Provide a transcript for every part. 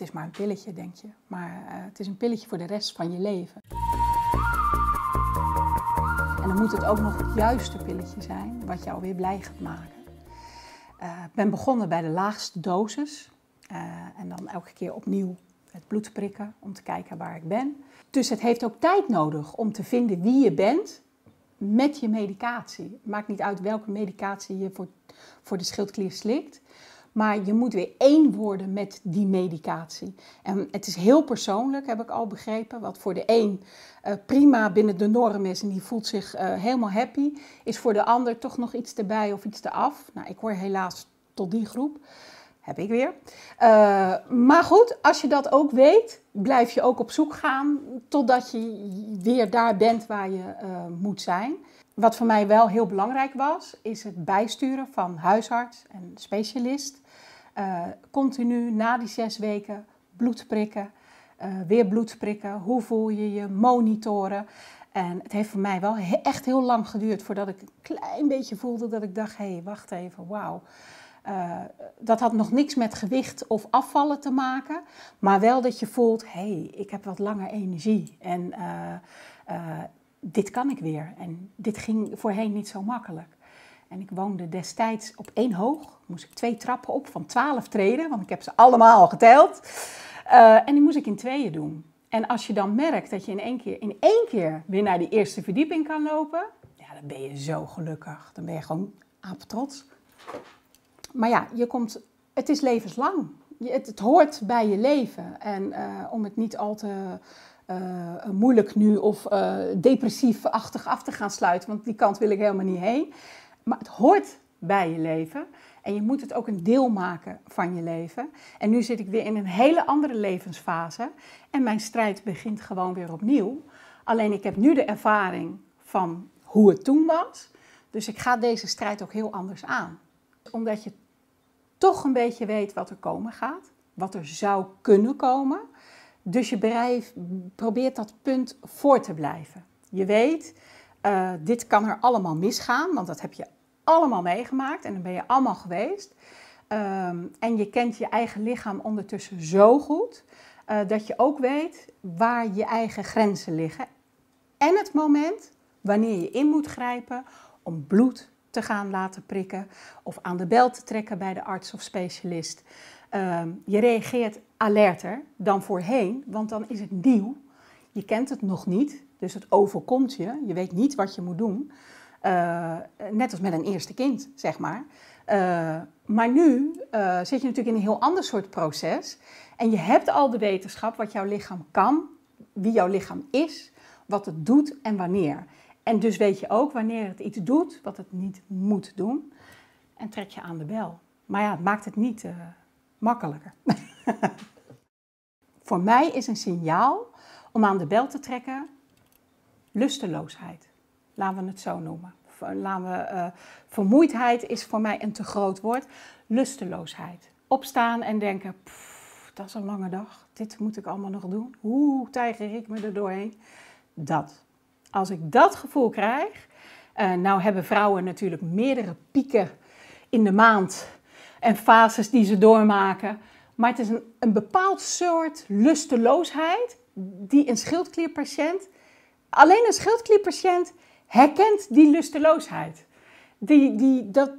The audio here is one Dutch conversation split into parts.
het is maar een pilletje, denk je. Maar eh, het is een pilletje voor de rest van je leven. En dan moet het ook nog het juiste pilletje zijn, wat jou weer blij gaat maken. Eh, ik ben begonnen bij de laagste dosis. Eh, en dan elke keer opnieuw het bloed prikken om te kijken waar ik ben. Dus het heeft ook tijd nodig om te vinden wie je bent met je medicatie. Maakt niet uit welke medicatie je voor, voor de schildklier slikt. Maar je moet weer één worden met die medicatie. En het is heel persoonlijk, heb ik al begrepen. Wat voor de een eh, prima binnen de norm is en die voelt zich eh, helemaal happy, is voor de ander toch nog iets erbij of iets eraf. Nou, ik hoor helaas tot die groep. Heb ik weer. Eh, maar goed, als je dat ook weet, blijf je ook op zoek gaan totdat je weer daar bent waar je moet zijn. Wat voor mij wel heel belangrijk was, is het bijsturen van huisarts en specialist. Uh, continu na die zes weken bloed prikken, eh, weer bloed prikken. Hoe voel je je? Monitoren. En het heeft voor mij wel echt heel lang geduurd voordat ik een klein beetje voelde dat ik dacht: hé, hey, wacht even, wauw. Eh, dat had nog niks met gewicht of afvallen te maken, maar wel dat je voelt: hé, hey, ik heb wat langer energie en dit kan ik weer. En dit ging voorheen niet zo makkelijk. En ik woonde destijds op één hoog. Moest ik twee trappen op van twaalf treden, want ik heb ze allemaal geteld. Eh, en die moest ik in tweeën doen. En als je dan merkt dat je in één keer, in één keer weer naar die eerste verdieping kan lopen, ja, dan ben je zo gelukkig. Dan ben je gewoon apetrots. Maar ja, je komt, het is levenslang. Je, het, hoort bij je leven. En eh, om het niet al te eh, moeilijk nu of depressief-achtig af te gaan sluiten, want die kant wil ik helemaal niet heen. Maar het hoort bij je leven. En je moet het ook een deel maken van je leven. En nu zit ik weer in een hele andere levensfase. En mijn strijd begint gewoon weer opnieuw. Alleen ik heb nu de ervaring van hoe het toen was. Dus ik ga deze strijd ook heel anders aan. Omdat je toch een beetje weet wat er komen gaat. Wat er zou kunnen komen. Dus je probeert dat punt voor te blijven. Je weet, eh, dit kan er allemaal misgaan, want dat heb je allemaal meegemaakt en dan ben je allemaal geweest. Ehm, en je kent je eigen lichaam ondertussen zo goed eh, dat je ook weet waar je eigen grenzen liggen. En het moment wanneer je in moet grijpen om bloed te gaan laten prikken of aan de bel te trekken bij de arts of specialist. Ehm, je reageert alerter dan voorheen, want dan is het nieuw. Je kent het nog niet, dus het overkomt je. Je weet niet wat je moet doen. Eh, net als met een eerste kind, zeg maar. Eh, maar nu eh, zit je natuurlijk in een heel ander soort proces. En je hebt al de wetenschap wat jouw lichaam kan, wie jouw lichaam is, wat het doet en wanneer. En dus weet je ook wanneer het iets doet wat het niet moet doen. En trek je aan de bel. Maar ja, het maakt het niet makkelijker. Voor mij is een signaal om aan de bel te trekken lusteloosheid. Laten we het zo noemen. Laten we, eh, vermoeidheid is voor mij een te groot woord. Lusteloosheid. Opstaan en denken, dat is een lange dag. Dit moet ik allemaal nog doen. Hoe tijger ik me er doorheen? Dat. Als ik dat gevoel krijg... Uh, nou hebben vrouwen natuurlijk meerdere pieken in de maand en fases die ze doormaken. Maar het is een, een bepaald soort lusteloosheid die een schildklierpatiënt, alleen een schildklierpatiënt herkent die lusteloosheid. Die, die, dat,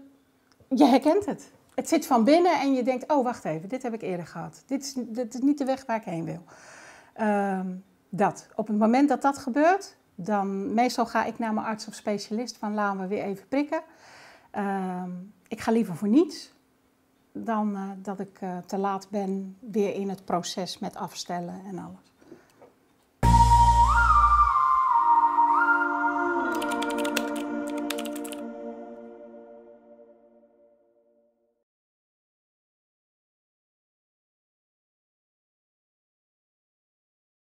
je herkent het. Het zit van binnen en je denkt, oh wacht even, dit heb ik eerder gehad. Dit is, dit is niet de weg waar ik heen wil. Ehm, dat. Op het moment dat dat gebeurt, dan meestal ga ik naar mijn arts of specialist van laten we weer even prikken. Ehm, ik ga liever voor niets dan eh, dat ik eh, te laat ben weer in het proces met afstellen en alles.